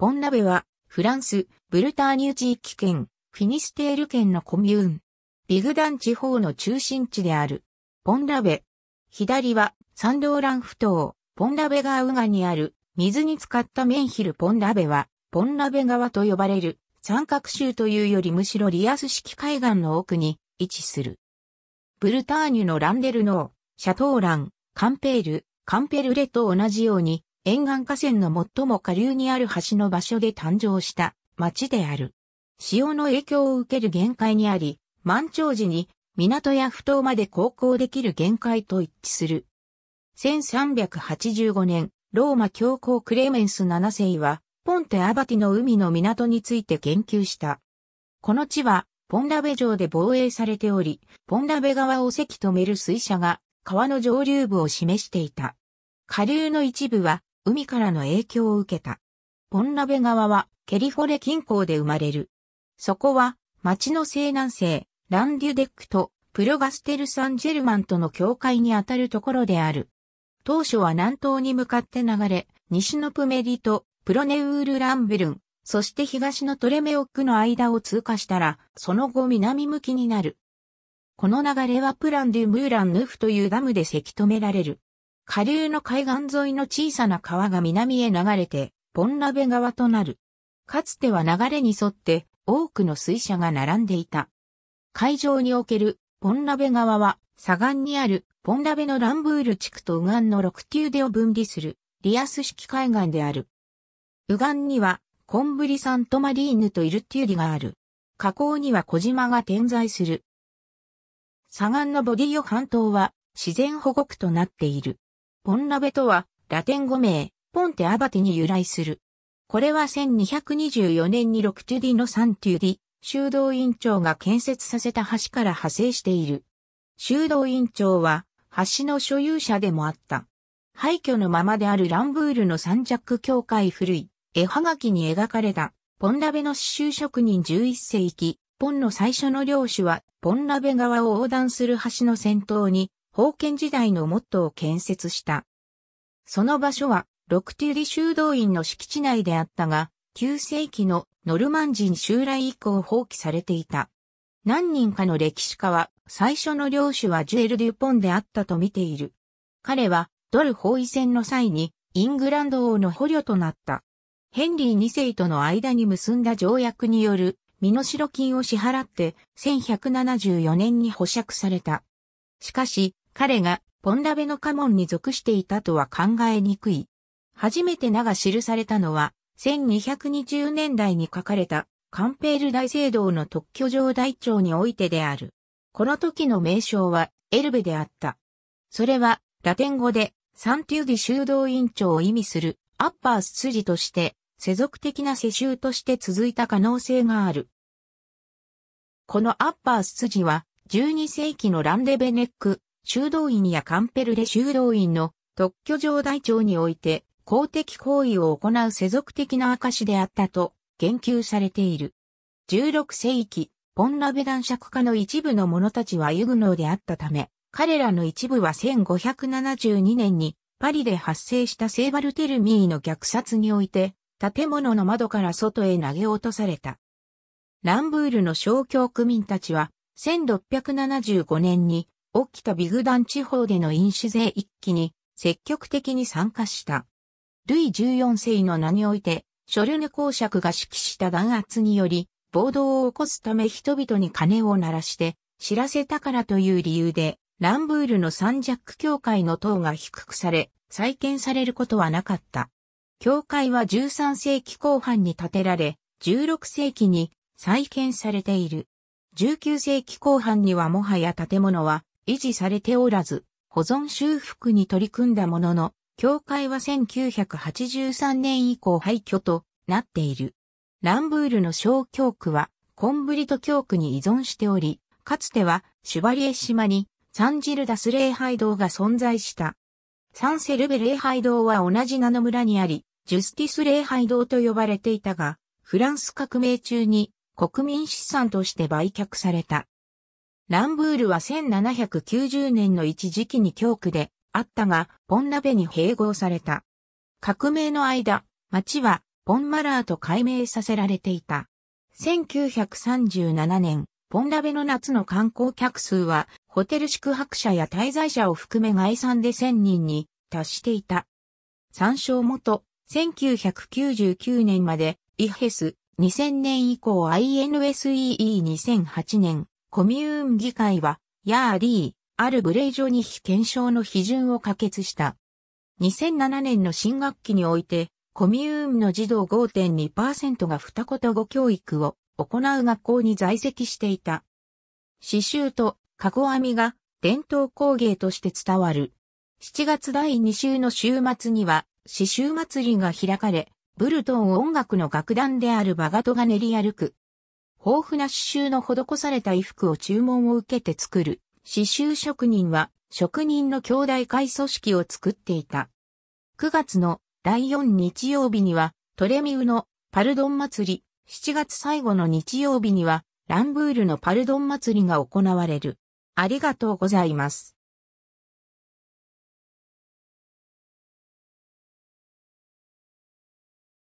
ポンラベは、フランス、ブルターニュ地域圏、フィニステール県のコミューン。ビグダン地方の中心地である。ポンラベ。左は、サンローラン埠頭、ポンラベ川ウガにある、水に浸かったメンヒル・ポンラベは、ポンラベ川と呼ばれる、三角州というよりむしろリアス式海岸の奥に位置する。ブルターニュのランデルノー、シャトーラン、カンペール、カンペルレと同じように、沿岸河川の最も下流にある橋の場所で誕生した町である。潮の影響を受ける限界にあり、満潮時に港や埠頭まで航行できる限界と一致する。1385年、ローマ教皇クレメンス7世は、ポンテアバティの海の港について言及した。この地は、ポンラベ城で防衛されており、ポンラベ川をせき止める水車が、川の上流部を示していた。下流の一部は、海からの影響を受けた。ポンラベ川はケリフォレ近郊で生まれる。そこは町の西南西、ランデュデックとプロガステル・サンジェルマンとの境界にあたるところである。当初は南東に向かって流れ、西のプメリとプロネウール・ランベルン、そして東のトレメオックの間を通過したら、その後南向きになる。この流れはプラン・デュ・ムーラン・ヌフというダムでせき止められる。下流の海岸沿いの小さな川が南へ流れて、ポンラベ川となる。かつては流れに沿って多くの水車が並んでいた。海上におけるポンラベ川は、左岸にあるポンラベのランブール地区と右岸の六クテューデを分離するリアス式海岸である。右岸にはコンブリサントマリーヌとイルテューデがある。河口には小島が点在する。左岸のボディオ半島は自然保護区となっている。ポンラベとは、ラテン語名、ポンテアバティに由来する。これは1224年にロクチュディのサンテュディ、修道院長が建設させた橋から派生している。修道院長は、橋の所有者でもあった。廃墟のままであるランブールの三着教会古い、絵はがきに描かれた、ポンラベの刺繍職人11世紀、ポンの最初の領主は、ポンラベ川を横断する橋の先頭に、封建時代のモットを建設した。その場所は、ロクテュリ修道院の敷地内であったが、9世紀のノルマン人襲来以降放棄されていた。何人かの歴史家は、最初の領主はジュエル・デュポンであったと見ている。彼は、ドル包囲戦の際に、イングランド王の捕虜となった。ヘンリー2世との間に結んだ条約による、身代金を支払って、1174年に保釈された。しかし、彼がポンラベの家紋に属していたとは考えにくい。初めて名が記されたのは、1220年代に書かれた、カンペール大聖堂の特許状大帳においてである。この時の名称は、エルベであった。それは、ラテン語で、サンティーディ修道院長を意味する、アッパー筋として、世俗的な世襲として続いた可能性がある。このアッパー筋は、12世紀のランデベネック、修道院やカンペルレ修道院の特許上台帳において公的行為を行う世俗的な証であったと言及されている。16世紀、ポンラベ男爵家の一部の者たちはユグノーであったため、彼らの一部は1572年にパリで発生したセーバルテルミーの虐殺において、建物の窓から外へ投げ落とされた。ランブールの小教区民たちは、1675年に起きたビグダン地方での飲酒税一揆に積極的に参加した。ルイ14世の名において、ショルネ公爵が指揮した弾圧により、暴動を起こすため人々に金を鳴らして、知らせたからという理由で、ランブールのサンジャック教会の塔が低くされ、再建されることはなかった。教会は13世紀後半に建てられ、16世紀に再建されている。19世紀後半にはもはや建物は維持されておらず、保存修復に取り組んだものの、教会は1983年以降廃墟となっている。ランブールの小教区はコンブリト教区に依存しており、かつてはシュバリエ島にサンジルダス礼拝堂が存在した。サンセルベ礼拝堂は同じ名の村にあり、ジュスティス礼拝堂と呼ばれていたが、フランス革命中に国民資産として売却された。ランブールは1790年の一時期に教区であったが、ポンナベに併合された。革命の間、町はポンマラーと改名させられていた。1937年、ポンラベの夏の観光客数は、ホテル宿泊者や滞在者を含め概算で1000人に達していた。参照元、1999年まで、イヘス、2000年以降 INSEE2008 年、コミューン議会は、ヤーリー、アルブレイジョニヒ検証の批准を可決した。2007年の新学期において、コミューンの児童5.2%が二言語教育を行う学校に在籍していた。刺繍とカゴ編みが伝統工芸として伝わる。7月第2週の週末には刺繍祭りが開かれ、ブルトン音楽の楽団であるバガトが練り歩く豊富な刺繍の施された衣服を注文を受けて作る、刺繍職人は職人の兄弟会組織を作っていた。9月の第4日曜日にはトレミウのパルドン祭り、7月最後の日曜日にはランブールのパルドン祭りが行われる。ありがとうございます。